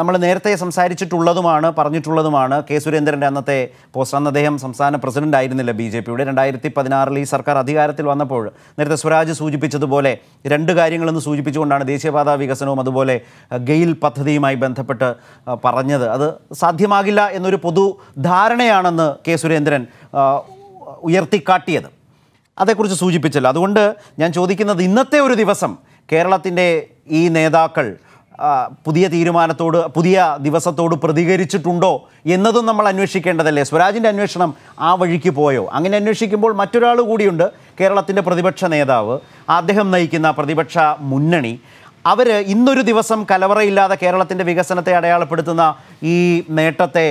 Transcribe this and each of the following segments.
നമ്മൾ നേരത്തെ സംസാരിച്ചിട്ടുള്ളതുമാണ് പറഞ്ഞിട്ടുള്ളതുമാണ് കെ സുരേന്ദ്രൻ്റെ അന്നത്തെ പോസ്റ്റ് അന്ന് അദ്ദേഹം സംസ്ഥാന പ്രസിഡന്റ് ആയിരുന്നില്ല ബി ജെ പിയുടെ രണ്ടായിരത്തി പതിനാറിൽ ഈ സർക്കാർ അധികാരത്തിൽ വന്നപ്പോൾ നേരത്തെ സ്വരാജ് സൂചിപ്പിച്ചതുപോലെ രണ്ട് കാര്യങ്ങളെന്ന് സൂചിപ്പിച്ചുകൊണ്ടാണ് ദേശീയപാതാ വികസനവും അതുപോലെ ഗെയിൽ പദ്ധതിയുമായി ബന്ധപ്പെട്ട് പറഞ്ഞത് അത് സാധ്യമാകില്ല എന്നൊരു പൊതു ധാരണയാണെന്ന് കെ സുരേന്ദ്രൻ ഉയർത്തിക്കാട്ടിയത് അതേക്കുറിച്ച് സൂചിപ്പിച്ചല്ലോ അതുകൊണ്ട് ഞാൻ ചോദിക്കുന്നത് ഇന്നത്തെ ഒരു ദിവസം കേരളത്തിൻ്റെ ഈ നേതാക്കൾ പുതിയ തീരുമാനത്തോട് പുതിയ ദിവസത്തോട് പ്രതികരിച്ചിട്ടുണ്ടോ എന്നതും നമ്മൾ അന്വേഷിക്കേണ്ടതല്ലേ സ്വരാജിൻ്റെ അന്വേഷണം ആ വഴിക്ക് പോയോ അങ്ങനെ അന്വേഷിക്കുമ്പോൾ മറ്റൊരാൾ കൂടിയുണ്ട് കേരളത്തിൻ്റെ പ്രതിപക്ഷ നേതാവ് അദ്ദേഹം നയിക്കുന്ന പ്രതിപക്ഷ മുന്നണി അവർ ഇന്നൊരു ദിവസം കലവറയില്ലാതെ കേരളത്തിൻ്റെ വികസനത്തെ അടയാളപ്പെടുത്തുന്ന ഈ നേട്ടത്തെ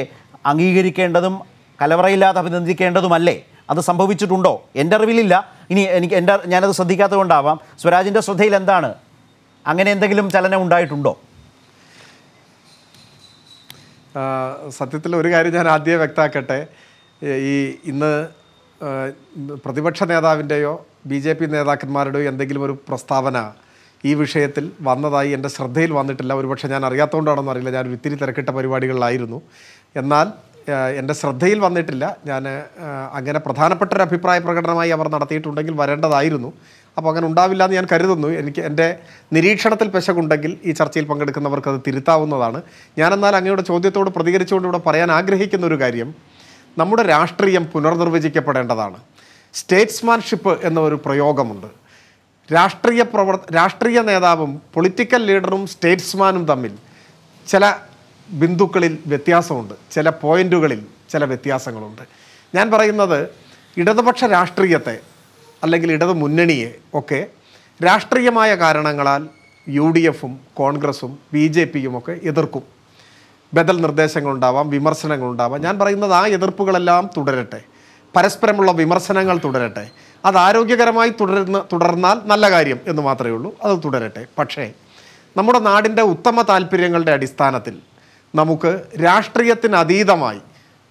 അംഗീകരിക്കേണ്ടതും കലവറയില്ലാതെ അഭിനന്ദിക്കേണ്ടതുമല്ലേ അത് സംഭവിച്ചിട്ടുണ്ടോ എൻ്റെ അറിവിലില്ല ഇനി എനിക്ക് എൻ്റെ ഞാനത് ശ്രദ്ധിക്കാത്തത് കൊണ്ടാവാം സ്വരാജിൻ്റെ ശ്രദ്ധയിൽ എന്താണ് അങ്ങനെ എന്തെങ്കിലും ചലനം ഉണ്ടായിട്ടുണ്ടോ സത്യത്തിൽ ഒരു കാര്യം ഞാൻ ആദ്യം വ്യക്തമാക്കട്ടെ ഈ ഇന്ന് പ്രതിപക്ഷ നേതാവിൻ്റെയോ ബി ജെ പി നേതാക്കന്മാരുടെയോ എന്തെങ്കിലും ഒരു പ്രസ്താവന ഈ വിഷയത്തിൽ വന്നതായി എൻ്റെ ശ്രദ്ധയിൽ വന്നിട്ടില്ല ഒരുപക്ഷെ ഞാൻ അറിയാത്തതുകൊണ്ടാണെന്ന് അറിയില്ല ഞാൻ ഒത്തിരി തിരക്കിട്ട പരിപാടികളിലായിരുന്നു എന്നാൽ എൻ്റെ ശ്രദ്ധയിൽ വന്നിട്ടില്ല ഞാൻ അങ്ങനെ പ്രധാനപ്പെട്ട ഒരു അഭിപ്രായ പ്രകടനമായി അവർ നടത്തിയിട്ടുണ്ടെങ്കിൽ വരേണ്ടതായിരുന്നു അപ്പോൾ അങ്ങനെ ഉണ്ടാവില്ല എന്ന് ഞാൻ കരുതുന്നു എനിക്ക് എൻ്റെ നിരീക്ഷണത്തിൽ പെശകുണ്ടെങ്കിൽ ഈ ചർച്ചയിൽ പങ്കെടുക്കുന്നവർക്ക് അത് തിരുത്താവുന്നതാണ് ഞാനെന്നാൽ അങ്ങയുടെ ചോദ്യത്തോട് പ്രതികരിച്ചുകൊണ്ട് ഇവിടെ പറയാൻ ആഗ്രഹിക്കുന്ന ഒരു കാര്യം നമ്മുടെ രാഷ്ട്രീയം പുനർനിർവചിക്കപ്പെടേണ്ടതാണ് സ്റ്റേറ്റ്സ്മാൻഷിപ്പ് എന്ന ഒരു പ്രയോഗമുണ്ട് രാഷ്ട്രീയ പ്രവർ രാഷ്ട്രീയ നേതാവും പൊളിറ്റിക്കൽ ലീഡറും സ്റ്റേറ്റ്സ്മാനും തമ്മിൽ ചില ബിന്ദുക്കളിൽ വ്യത്യാസമുണ്ട് ചില പോയിന്റുകളിൽ ചില വ്യത്യാസങ്ങളുണ്ട് ഞാൻ പറയുന്നത് ഇടതുപക്ഷ രാഷ്ട്രീയത്തെ അല്ലെങ്കിൽ ഇടത് മുന്നണിയെ ഒക്കെ രാഷ്ട്രീയമായ കാരണങ്ങളാൽ യു ഡി എഫും കോൺഗ്രസും ബി ജെ പിയും ഒക്കെ എതിർക്കും ബദൽ നിർദ്ദേശങ്ങളുണ്ടാവാം വിമർശനങ്ങളുണ്ടാവാം ഞാൻ പറയുന്നത് ആ എതിർപ്പുകളെല്ലാം തുടരട്ടെ പരസ്പരമുള്ള വിമർശനങ്ങൾ തുടരട്ടെ അത് ആരോഗ്യകരമായി തുടരുന്ന തുടർന്നാൽ നല്ല കാര്യം എന്ന് മാത്രമേ ഉള്ളൂ അത് തുടരട്ടെ പക്ഷേ നമ്മുടെ നാടിൻ്റെ ഉത്തമ താല്പര്യങ്ങളുടെ അടിസ്ഥാനത്തിൽ നമുക്ക് രാഷ്ട്രീയത്തിനതീതമായി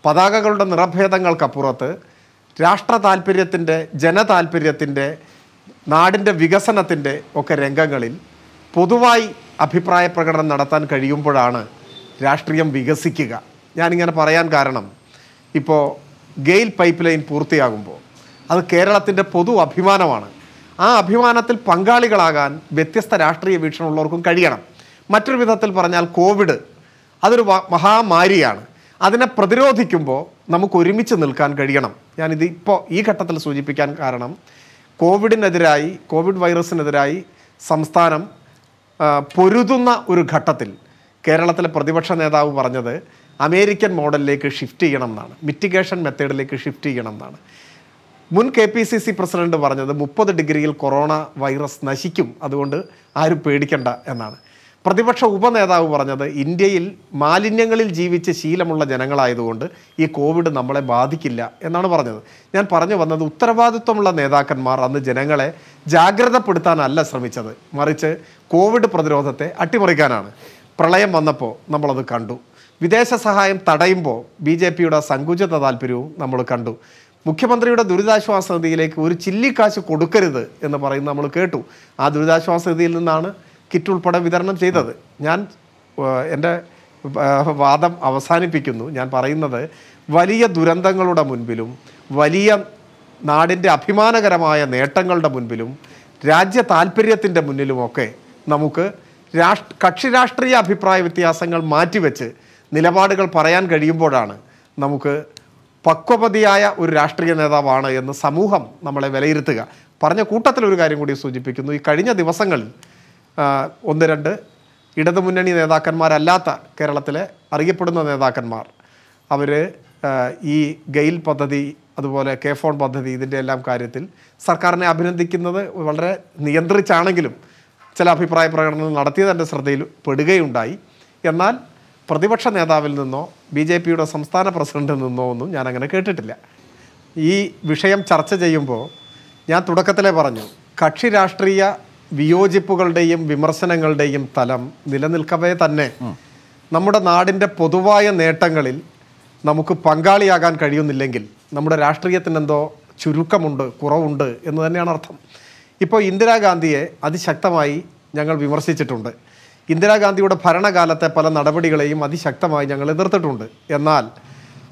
പതാകകളുടെ നിറഭേദങ്ങൾക്കപ്പുറത്ത് രാഷ്ട്ര താല്പര്യത്തിൻ്റെ ജനതാല്പര്യത്തിൻ്റെ നാടിൻ്റെ വികസനത്തിൻ്റെ ഒക്കെ രംഗങ്ങളിൽ പൊതുവായി അഭിപ്രായ പ്രകടനം നടത്താൻ കഴിയുമ്പോഴാണ് രാഷ്ട്രീയം വികസിക്കുക ഞാനിങ്ങനെ പറയാൻ കാരണം ഇപ്പോൾ ഗെയിൽ പൈപ്പ് ലൈൻ പൂർത്തിയാകുമ്പോൾ അത് കേരളത്തിൻ്റെ പൊതു അഭിമാനമാണ് ആ അഭിമാനത്തിൽ പങ്കാളികളാകാൻ വ്യത്യസ്ത രാഷ്ട്രീയ വീക്ഷണമുള്ളവർക്കും കഴിയണം മറ്റൊരു വിധത്തിൽ പറഞ്ഞാൽ കോവിഡ് അതൊരു മഹാമാരിയാണ് അതിനെ പ്രതിരോധിക്കുമ്പോൾ നമുക്ക് ഒരുമിച്ച് നിൽക്കാൻ കഴിയണം ഞാനിത് ഇപ്പോൾ ഈ ഘട്ടത്തിൽ സൂചിപ്പിക്കാൻ കാരണം കോവിഡിനെതിരായി കോവിഡ് വൈറസിനെതിരായി സംസ്ഥാനം പൊരുതുന്ന ഒരു ഘട്ടത്തിൽ കേരളത്തിലെ പ്രതിപക്ഷ നേതാവ് പറഞ്ഞത് അമേരിക്കൻ മോഡലിലേക്ക് ഷിഫ്റ്റ് ചെയ്യണം എന്നാണ് മിറ്റിഗേഷൻ മെത്തേഡിലേക്ക് ഷിഫ്റ്റ് ചെയ്യണം എന്നാണ് മുൻ K P C C president പറഞ്ഞത് മുപ്പത് ഡിഗ്രിയിൽ കൊറോണ വൈറസ് നശിക്കും അതുകൊണ്ട് ആരും പേടിക്കണ്ട എന്നാണ് പ്രതിപക്ഷ ഉപനേതാവ് പറഞ്ഞത് ഇന്ത്യയിൽ മാലിന്യങ്ങളിൽ ജീവിച്ച് ശീലമുള്ള ജനങ്ങളായതുകൊണ്ട് ഈ കോവിഡ് നമ്മളെ ബാധിക്കില്ല എന്നാണ് പറഞ്ഞത് ഞാൻ പറഞ്ഞു വന്നത് ഉത്തരവാദിത്വമുള്ള നേതാക്കന്മാർ അന്ന് ജനങ്ങളെ ജാഗ്രതപ്പെടുത്താനല്ല ശ്രമിച്ചത് മറിച്ച് കോവിഡ് പ്രതിരോധത്തെ അട്ടിമറിക്കാനാണ് പ്രളയം വന്നപ്പോൾ നമ്മളത് കണ്ടു വിദേശ സഹായം തടയുമ്പോൾ ബി ജെ പിയുടെ സങ്കുചിത താല്പര്യവും നമ്മൾ കണ്ടു മുഖ്യമന്ത്രിയുടെ ദുരിതാശ്വാസ നിധിയിലേക്ക് ഒരു ചില്ലിക്കാശ് കൊടുക്കരുത് എന്ന് പറയുന്നത് നമ്മൾ കേട്ടു ആ ദുരിതാശ്വാസ നിധിയിൽ നിന്നാണ് കിറ്റ് ഉൾപ്പെടെ വിതരണം ചെയ്തത് ഞാൻ എൻ്റെ വാദം അവസാനിപ്പിക്കുന്നു ഞാൻ പറയുന്നത് വലിയ ദുരന്തങ്ങളുടെ മുൻപിലും വലിയ നാടിൻ്റെ അഭിമാനകരമായ നേട്ടങ്ങളുടെ മുൻപിലും രാജ്യ താല്പര്യത്തിൻ്റെ മുന്നിലുമൊക്കെ നമുക്ക് രാഷ്ട്ര കക്ഷി രാഷ്ട്രീയ അഭിപ്രായ വ്യത്യാസങ്ങൾ മാറ്റിവെച്ച് നിലപാടുകൾ പറയാൻ കഴിയുമ്പോഴാണ് നമുക്ക് പക്വപതിയായ ഒരു രാഷ്ട്രീയ നേതാവാണ് എന്ന് സമൂഹം നമ്മളെ വിലയിരുത്തുക പറഞ്ഞ കൂട്ടത്തിലൊരു കാര്യം കൂടി സൂചിപ്പിക്കുന്നു ഈ കഴിഞ്ഞ ദിവസങ്ങളിൽ ഒന്ന് രണ്ട് ഇടതുമുന്നണി നേതാക്കന്മാരല്ലാത്ത കേരളത്തിലെ അറിയപ്പെടുന്ന നേതാക്കന്മാർ അവർ ഈ ഗെയിൽ പദ്ധതി അതുപോലെ കെ ഫോൺ പദ്ധതി ഇതിൻ്റെ എല്ലാം കാര്യത്തിൽ സർക്കാരിനെ അഭിനന്ദിക്കുന്നത് വളരെ നിയന്ത്രിച്ചാണെങ്കിലും ചില അഭിപ്രായ പ്രകടനങ്ങൾ നടത്തിയത് എൻ്റെ ശ്രദ്ധയിൽ പെടുകയുണ്ടായി എന്നാൽ പ്രതിപക്ഷ നേതാവിൽ നിന്നോ ബി ജെ പിയുടെ സംസ്ഥാന പ്രസിഡന്റിൽ നിന്നോ ഒന്നും ഞാൻ അങ്ങനെ കേട്ടിട്ടില്ല ഈ വിഷയം ചർച്ച ചെയ്യുമ്പോൾ ഞാൻ തുടക്കത്തിലേ പറഞ്ഞു കക്ഷി രാഷ്ട്രീയ വിയോജിപ്പുകളുടെയും വിമർശനങ്ങളുടെയും തലം നിലനിൽക്കവേ തന്നെ നമ്മുടെ നാടിൻ്റെ പൊതുവായ നേട്ടങ്ങളിൽ നമുക്ക് പങ്കാളിയാകാൻ കഴിയുന്നില്ലെങ്കിൽ നമ്മുടെ രാഷ്ട്രീയത്തിനെന്തോ ചുരുക്കമുണ്ട് കുറവുണ്ട് എന്ന് തന്നെയാണ് അർത്ഥം ഇപ്പോൾ ഇന്ദിരാഗാന്ധിയെ അതിശക്തമായി ഞങ്ങൾ വിമർശിച്ചിട്ടുണ്ട് ഇന്ദിരാഗാന്ധിയുടെ ഭരണകാലത്തെ പല നടപടികളെയും അതിശക്തമായി ഞങ്ങൾ എതിർത്തിട്ടുണ്ട് എന്നാൽ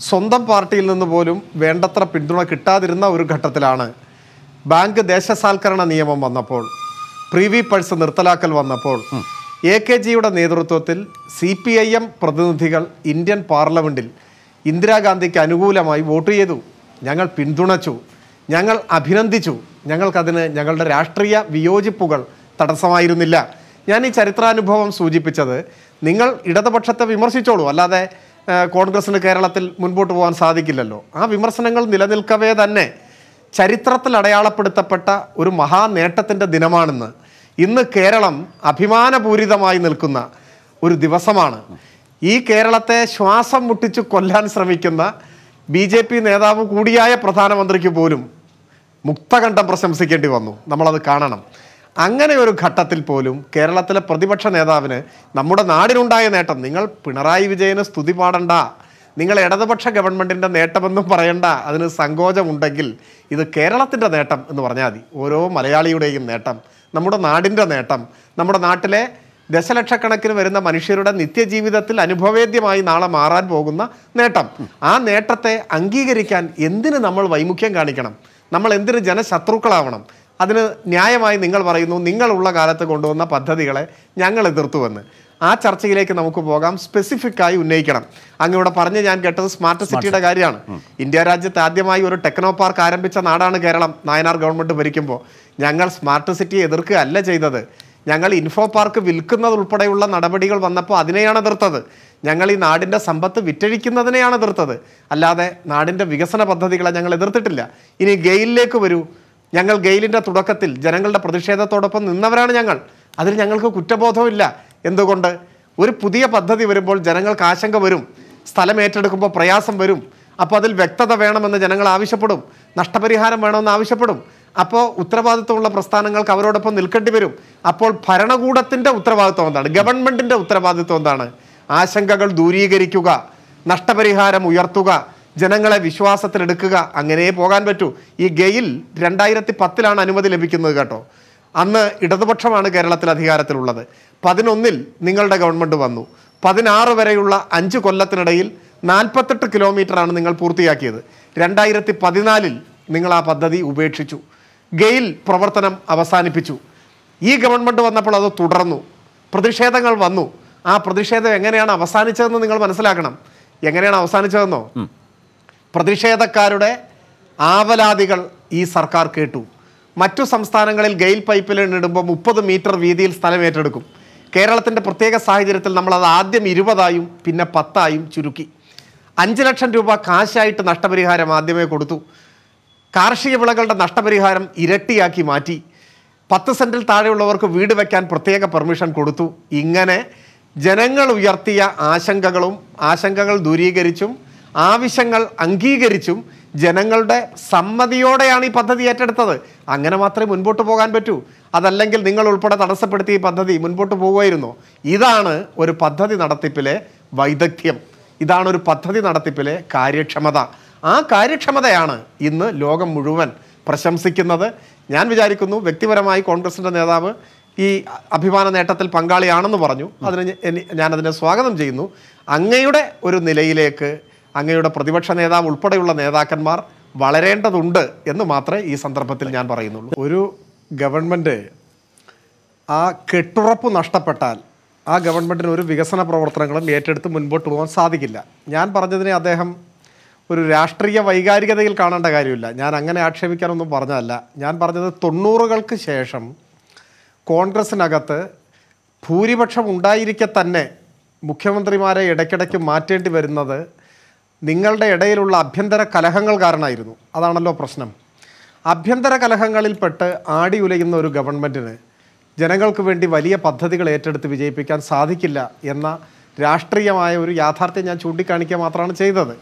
സ്വന്തം പാർട്ടിയിൽ നിന്ന് പോലും വേണ്ടത്ര പിന്തുണ കിട്ടാതിരുന്ന ഒരു ഘട്ടത്തിലാണ് ബാങ്ക് ദേശസാൽക്കരണ നിയമം വന്നപ്പോൾ പ്രിവി പഴ്സ് നിർത്തലാക്കൽ വന്നപ്പോൾ എ കെ ജിയുടെ നേതൃത്വത്തിൽ സി പി ഐ എം പ്രതിനിധികൾ ഇന്ത്യൻ പാർലമെൻറ്റിൽ ഇന്ദിരാഗാന്ധിക്ക് അനുകൂലമായി വോട്ട് ചെയ്തു ഞങ്ങൾ പിന്തുണച്ചു ഞങ്ങൾ അഭിനന്ദിച്ചു ഞങ്ങൾക്കതിന് ഞങ്ങളുടെ രാഷ്ട്രീയ വിയോജിപ്പുകൾ തടസ്സമായിരുന്നില്ല ഞാൻ ഈ ചരിത്രാനുഭവം സൂചിപ്പിച്ചത് നിങ്ങൾ ഇടതുപക്ഷത്തെ വിമർശിച്ചോളൂ അല്ലാതെ കോൺഗ്രസിന് കേരളത്തിൽ മുൻപോട്ട് പോകാൻ സാധിക്കില്ലല്ലോ ആ വിമർശനങ്ങൾ നിലനിൽക്കവേ തന്നെ ചരിത്രത്തിൽ അടയാളപ്പെടുത്തപ്പെട്ട ഒരു നേട്ടത്തിൻ്റെ ദിനമാണെന്ന് ഇന്ന് കേരളം അഭിമാനപൂരിതമായി നിൽക്കുന്ന ഒരു ദിവസമാണ് ഈ കേരളത്തെ ശ്വാസം മുട്ടിച്ച് കൊല്ലാൻ ശ്രമിക്കുന്ന ബി ജെ പി നേതാവ് കൂടിയായ പ്രധാനമന്ത്രിക്ക് പോലും മുക്തകണ്ഠം പ്രശംസിക്കേണ്ടി വന്നു നമ്മളത് കാണണം അങ്ങനെ ഒരു ഘട്ടത്തിൽ പോലും കേരളത്തിലെ പ്രതിപക്ഷ നേതാവിന് നമ്മുടെ നാടിനുണ്ടായ നേട്ടം നിങ്ങൾ പിണറായി വിജയന് സ്തുതി പാടണ്ട നിങ്ങൾ ഇടതുപക്ഷ ഗവൺമെൻറ്റിൻ്റെ നേട്ടമെന്നും പറയണ്ട അതിന് സങ്കോചമുണ്ടെങ്കിൽ ഇത് കേരളത്തിൻ്റെ നേട്ടം എന്ന് പറഞ്ഞാൽ മതി ഓരോ മലയാളിയുടെയും നേട്ടം നമ്മുടെ നാടിൻ്റെ നേട്ടം നമ്മുടെ നാട്ടിലെ ദശലക്ഷക്കണക്കിന് വരുന്ന മനുഷ്യരുടെ നിത്യജീവിതത്തിൽ അനുഭവേദ്യമായി നാളെ മാറാൻ പോകുന്ന നേട്ടം ആ നേട്ടത്തെ അംഗീകരിക്കാൻ എന്തിന് നമ്മൾ വൈമുഖ്യം കാണിക്കണം നമ്മൾ എന്തിന് ജനശത്രുക്കളാവണം അതിന് ന്യായമായി നിങ്ങൾ പറയുന്നു നിങ്ങളുള്ള കാലത്ത് കൊണ്ടുവന്ന പദ്ധതികളെ ഞങ്ങൾ എതിർത്തുവെന്ന് ആ ചർച്ചയിലേക്ക് നമുക്ക് പോകാം സ്പെസിഫിക്കായി ഉന്നയിക്കണം അങ്ങ് ഇവിടെ പറഞ്ഞ് ഞാൻ കേട്ടത് സ്മാർട്ട് സിറ്റിയുടെ കാര്യമാണ് ഇന്ത്യ രാജ്യത്ത് ആദ്യമായി ഒരു ടെക്നോ പാർക്ക് ആരംഭിച്ച നാടാണ് കേരളം നായനാർ ഗവൺമെന്റ് ഭരിക്കുമ്പോൾ ഞങ്ങൾ സ്മാർട്ട് സിറ്റി എതിർക്കുകയല്ല ചെയ്തത് ഞങ്ങൾ ഇൻഫോ പാർക്ക് വിൽക്കുന്നത് ഉൾപ്പെടെയുള്ള നടപടികൾ വന്നപ്പോൾ അതിനെയാണ് എതിർത്തത് ഞങ്ങൾ ഈ നാടിൻ്റെ സമ്പത്ത് വിറ്റഴിക്കുന്നതിനെയാണ് എതിർത്തത് അല്ലാതെ നാടിൻ്റെ വികസന പദ്ധതികളെ ഞങ്ങൾ എതിർത്തിട്ടില്ല ഇനി ഗെയിലിലേക്ക് വരൂ ഞങ്ങൾ ഗെയിലിൻ്റെ തുടക്കത്തിൽ ജനങ്ങളുടെ പ്രതിഷേധത്തോടൊപ്പം നിന്നവരാണ് ഞങ്ങൾ അതിൽ ഞങ്ങൾക്ക് കുറ്റബോധമില്ല എന്തുകൊണ്ട് ഒരു പുതിയ പദ്ധതി വരുമ്പോൾ ജനങ്ങൾക്ക് ആശങ്ക വരും സ്ഥലം ഏറ്റെടുക്കുമ്പോൾ പ്രയാസം വരും അപ്പോൾ അതിൽ വ്യക്തത വേണമെന്ന് ജനങ്ങൾ ആവശ്യപ്പെടും നഷ്ടപരിഹാരം വേണമെന്ന് ആവശ്യപ്പെടും അപ്പോൾ ഉത്തരവാദിത്വമുള്ള പ്രസ്ഥാനങ്ങൾക്ക് അവരോടൊപ്പം നിൽക്കേണ്ടി വരും അപ്പോൾ ഭരണകൂടത്തിൻ്റെ ഉത്തരവാദിത്വം എന്താണ് ഗവൺമെൻറ്റിൻ്റെ ഉത്തരവാദിത്വം എന്താണ് ആശങ്കകൾ ദൂരീകരിക്കുക നഷ്ടപരിഹാരം ഉയർത്തുക ജനങ്ങളെ വിശ്വാസത്തിലെടുക്കുക അങ്ങനെ പോകാൻ പറ്റൂ ഈ ഗെയിൽ രണ്ടായിരത്തി പത്തിലാണ് അനുമതി ലഭിക്കുന്നത് കേട്ടോ അന്ന് ഇടതുപക്ഷമാണ് കേരളത്തിൽ അധികാരത്തിലുള്ളത് പതിനൊന്നിൽ നിങ്ങളുടെ ഗവൺമെൻറ് വന്നു പതിനാറ് വരെയുള്ള അഞ്ച് കൊല്ലത്തിനിടയിൽ നാൽപ്പത്തെട്ട് കിലോമീറ്ററാണ് നിങ്ങൾ പൂർത്തിയാക്കിയത് രണ്ടായിരത്തി പതിനാലിൽ നിങ്ങൾ ആ പദ്ധതി ഉപേക്ഷിച്ചു ഗെയിൽ പ്രവർത്തനം അവസാനിപ്പിച്ചു ഈ ഗവൺമെൻറ് വന്നപ്പോൾ അത് തുടർന്നു പ്രതിഷേധങ്ങൾ വന്നു ആ പ്രതിഷേധം എങ്ങനെയാണ് അവസാനിച്ചതെന്ന് നിങ്ങൾ മനസ്സിലാക്കണം എങ്ങനെയാണ് അവസാനിച്ചതെന്നോ പ്രതിഷേധക്കാരുടെ ആവലാതികൾ ഈ സർക്കാർ കേട്ടു മറ്റു സംസ്ഥാനങ്ങളിൽ ഗെയിൽ പൈപ്പ് ലൈൻ ഇടുമ്പോൾ മുപ്പത് മീറ്റർ വീതിയിൽ സ്ഥലം ഏറ്റെടുക്കും കേരളത്തിൻ്റെ പ്രത്യേക സാഹചര്യത്തിൽ നമ്മളത് ആദ്യം ഇരുപതായും പിന്നെ പത്തായും ചുരുക്കി അഞ്ച് ലക്ഷം രൂപ കാശായിട്ട് നഷ്ടപരിഹാരം ആദ്യമേ കൊടുത്തു കാർഷിക വിളകളുടെ നഷ്ടപരിഹാരം ഇരട്ടിയാക്കി മാറ്റി പത്ത് സെൻറ്റിൽ താഴെയുള്ളവർക്ക് വീട് വയ്ക്കാൻ പ്രത്യേക പെർമിഷൻ കൊടുത്തു ഇങ്ങനെ ജനങ്ങൾ ഉയർത്തിയ ആശങ്കകളും ആശങ്കകൾ ദൂരീകരിച്ചും ആവശ്യങ്ങൾ അംഗീകരിച്ചും ജനങ്ങളുടെ സമ്മതിയോടെയാണ് ഈ പദ്ധതി ഏറ്റെടുത്തത് അങ്ങനെ മാത്രമേ മുൻപോട്ട് പോകാൻ പറ്റൂ അതല്ലെങ്കിൽ നിങ്ങൾ ഉൾപ്പെടെ തടസ്സപ്പെടുത്തിയ ഈ പദ്ധതി മുൻപോട്ട് പോകുമായിരുന്നു ഇതാണ് ഒരു പദ്ധതി നടത്തിപ്പിലെ വൈദഗ്ധ്യം ഇതാണ് ഒരു പദ്ധതി നടത്തിപ്പിലെ കാര്യക്ഷമത ആ കാര്യക്ഷമതയാണ് ഇന്ന് ലോകം മുഴുവൻ പ്രശംസിക്കുന്നത് ഞാൻ വിചാരിക്കുന്നു വ്യക്തിപരമായി കോൺഗ്രസിൻ്റെ നേതാവ് ഈ അഭിമാന നേട്ടത്തിൽ പങ്കാളിയാണെന്ന് പറഞ്ഞു അതിന് ഞാനതിനെ സ്വാഗതം ചെയ്യുന്നു അങ്ങയുടെ ഒരു നിലയിലേക്ക് അങ്ങയുടെ പ്രതിപക്ഷ നേതാവ് ഉൾപ്പെടെയുള്ള നേതാക്കന്മാർ വളരേണ്ടതുണ്ട് എന്ന് മാത്രമേ ഈ സന്ദർഭത്തിൽ ഞാൻ പറയുന്നുള്ളൂ ഒരു ഗവൺമെൻറ് ആ കെട്ടുറപ്പ് നഷ്ടപ്പെട്ടാൽ ആ ഗവൺമെൻറ്റിന് ഒരു വികസന പ്രവർത്തനങ്ങളും ഏറ്റെടുത്ത് മുൻപോട്ട് പോകാൻ സാധിക്കില്ല ഞാൻ പറഞ്ഞതിനെ അദ്ദേഹം ഒരു രാഷ്ട്രീയ വൈകാരികതയിൽ കാണേണ്ട കാര്യമില്ല ഞാൻ അങ്ങനെ ആക്ഷേപിക്കാനൊന്നും പറഞ്ഞതല്ല ഞാൻ പറഞ്ഞത് തൊണ്ണൂറുകൾക്ക് ശേഷം കോൺഗ്രസ്സിനകത്ത് ഭൂരിപക്ഷം ഉണ്ടായിരിക്കെ തന്നെ മുഖ്യമന്ത്രിമാരെ ഇടയ്ക്കിടയ്ക്ക് മാറ്റേണ്ടി വരുന്നത് നിങ്ങളുടെ ഇടയിലുള്ള അഭ്യന്തര കലഹങ്ങൾ കാരണമായിരുന്നു അതാണല്ലോ പ്രശ്നം ആഭ്യന്തര കലഹങ്ങളിൽപ്പെട്ട് ആടിയുലയുന്ന ഒരു ഗവൺമെൻറ്റിന് ജനങ്ങൾക്ക് വേണ്ടി വലിയ പദ്ധതികൾ ഏറ്റെടുത്ത് വിജയിപ്പിക്കാൻ സാധിക്കില്ല എന്ന രാഷ്ട്രീയമായ ഒരു യാഥാർത്ഥ്യം ഞാൻ ചൂണ്ടിക്കാണിക്കുക മാത്രമാണ് ചെയ്തത്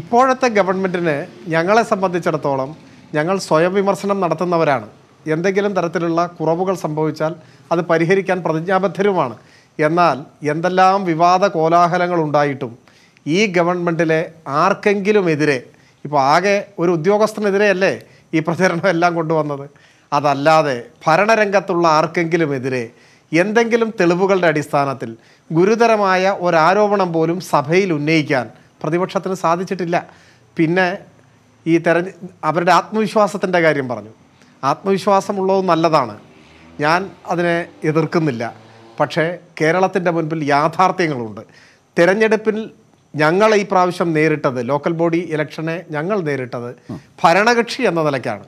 ഇപ്പോഴത്തെ ഗവൺമെൻറ്റിന് ഞങ്ങളെ സംബന്ധിച്ചിടത്തോളം ഞങ്ങൾ സ്വയം വിമർശനം നടത്തുന്നവരാണ് എന്തെങ്കിലും തരത്തിലുള്ള കുറവുകൾ സംഭവിച്ചാൽ അത് പരിഹരിക്കാൻ പ്രതിജ്ഞാബദ്ധരുമാണ് എന്നാൽ എന്തെല്ലാം വിവാദ കോലാഹലങ്ങൾ ഉണ്ടായിട്ടും ഈ ഗവൺമെൻറ്റിലെ ആർക്കെങ്കിലും എതിരെ ഇപ്പോൾ ആകെ ഒരു ഉദ്യോഗസ്ഥനെതിരെയല്ലേ ഈ പ്രചരണം എല്ലാം കൊണ്ടുവന്നത് അതല്ലാതെ ഭരണരംഗത്തുള്ള ആർക്കെങ്കിലും എതിരെ എന്തെങ്കിലും തെളിവുകളുടെ അടിസ്ഥാനത്തിൽ ഗുരുതരമായ ഒരാരോപണം പോലും സഭയിൽ ഉന്നയിക്കാൻ പ്രതിപക്ഷത്തിന് സാധിച്ചിട്ടില്ല പിന്നെ ഈ തെര അവരുടെ ആത്മവിശ്വാസത്തിൻ്റെ കാര്യം പറഞ്ഞു ആത്മവിശ്വാസമുള്ളത് നല്ലതാണ് ഞാൻ അതിനെ എതിർക്കുന്നില്ല പക്ഷേ കേരളത്തിൻ്റെ മുൻപിൽ യാഥാർത്ഥ്യങ്ങളുണ്ട് തിരഞ്ഞെടുപ്പിൽ ഞങ്ങൾ ഈ പ്രാവശ്യം നേരിട്ടത് ലോക്കൽ ബോഡി ഇലക്ഷനെ ഞങ്ങൾ നേരിട്ടത് ഭരണകക്ഷി എന്ന നിലയ്ക്കാണ്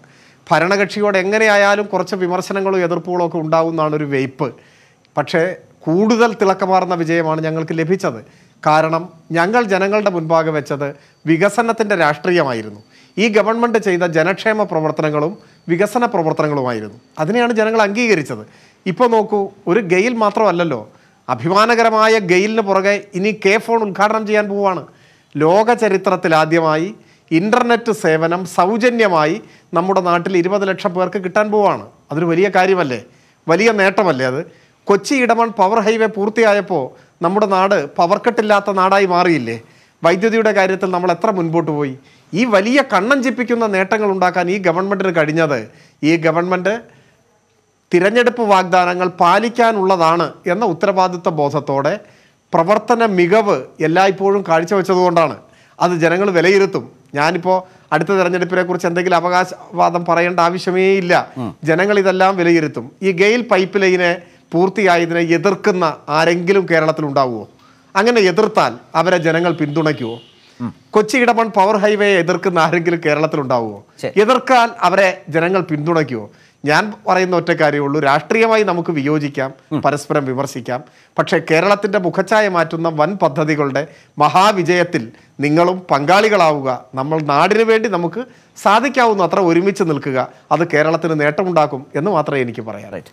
ഭരണകക്ഷിയോട് എങ്ങനെയായാലും കുറച്ച് വിമർശനങ്ങളും എതിർപ്പുകളും ഒക്കെ ഉണ്ടാവുന്നതാണ് ഒരു വെയ്പ്പ് പക്ഷേ കൂടുതൽ തിളക്കമാർന്ന വിജയമാണ് ഞങ്ങൾക്ക് ലഭിച്ചത് കാരണം ഞങ്ങൾ ജനങ്ങളുടെ മുൻപാകെ വെച്ചത് വികസനത്തിൻ്റെ രാഷ്ട്രീയമായിരുന്നു ഈ ഗവൺമെൻറ് ചെയ്ത ജനക്ഷേമ പ്രവർത്തനങ്ങളും വികസന പ്രവർത്തനങ്ങളുമായിരുന്നു അതിനെയാണ് ജനങ്ങൾ അംഗീകരിച്ചത് ഇപ്പോൾ നോക്കൂ ഒരു ഗെയിൽ മാത്രമല്ലല്ലോ അഭിമാനകരമായ ഗെയിലിന് പുറകെ ഇനി കെ ഫോൺ ഉദ്ഘാടനം ചെയ്യാൻ പോവുകയാണ് ലോക ചരിത്രത്തിലാദ്യമായി ഇൻ്റർനെറ്റ് സേവനം സൗജന്യമായി നമ്മുടെ നാട്ടിൽ ഇരുപത് ലക്ഷം പേർക്ക് കിട്ടാൻ പോവുകയാണ് അതൊരു വലിയ കാര്യമല്ലേ വലിയ നേട്ടമല്ലേ അത് കൊച്ചി ഇടമൺ പവർ ഹൈവേ പൂർത്തിയായപ്പോൾ നമ്മുടെ നാട് പവർ കട്ടില്ലാത്ത നാടായി മാറിയില്ലേ വൈദ്യുതിയുടെ കാര്യത്തിൽ നമ്മൾ എത്ര മുൻപോട്ട് പോയി ഈ വലിയ കണ്ണഞ്ചിപ്പിക്കുന്ന നേട്ടങ്ങൾ ഉണ്ടാക്കാൻ ഈ ഗവൺമെൻറ്റിന് കഴിഞ്ഞത് ഈ ഗവൺമെൻറ് തിരഞ്ഞെടുപ്പ് വാഗ്ദാനങ്ങൾ പാലിക്കാനുള്ളതാണ് എന്ന ഉത്തരവാദിത്വ ബോധത്തോടെ പ്രവർത്തന മികവ് എല്ലായ്പ്പോഴും കാഴ്ചവെച്ചതുകൊണ്ടാണ് അത് ജനങ്ങൾ വിലയിരുത്തും ഞാനിപ്പോൾ അടുത്ത തെരഞ്ഞെടുപ്പിനെ കുറിച്ച് എന്തെങ്കിലും അവകാശവാദം പറയേണ്ട ആവശ്യമേ ഇല്ല ജനങ്ങൾ ഇതെല്ലാം വിലയിരുത്തും ഈ ഗെയിൽ പൈപ്പ് ലൈനെ പൂർത്തിയായതിനെ എതിർക്കുന്ന ആരെങ്കിലും കേരളത്തിൽ ഉണ്ടാവുമോ അങ്ങനെ എതിർത്താൽ അവരെ ജനങ്ങൾ പിന്തുണയ്ക്കുമോ കൊച്ചി ഇടമൺ പവർ ഹൈവേയെ എതിർക്കുന്ന ആരെങ്കിലും കേരളത്തിൽ ഉണ്ടാവുമോ എതിർക്കാൻ അവരെ ജനങ്ങൾ പിന്തുണയ്ക്കുമോ ഞാൻ പറയുന്ന ഒറ്റ കാര്യമുള്ളൂ രാഷ്ട്രീയമായി നമുക്ക് വിയോജിക്കാം പരസ്പരം വിമർശിക്കാം പക്ഷേ കേരളത്തിൻ്റെ മുഖച്ഛായ മാറ്റുന്ന വൻ പദ്ധതികളുടെ മഹാവിജയത്തിൽ നിങ്ങളും പങ്കാളികളാവുക നമ്മൾ നാടിനു വേണ്ടി നമുക്ക് സാധിക്കാവുന്ന അത്ര ഒരുമിച്ച് നിൽക്കുക അത് കേരളത്തിന് നേട്ടമുണ്ടാക്കും എന്ന് മാത്രമേ എനിക്ക് പറയാൻ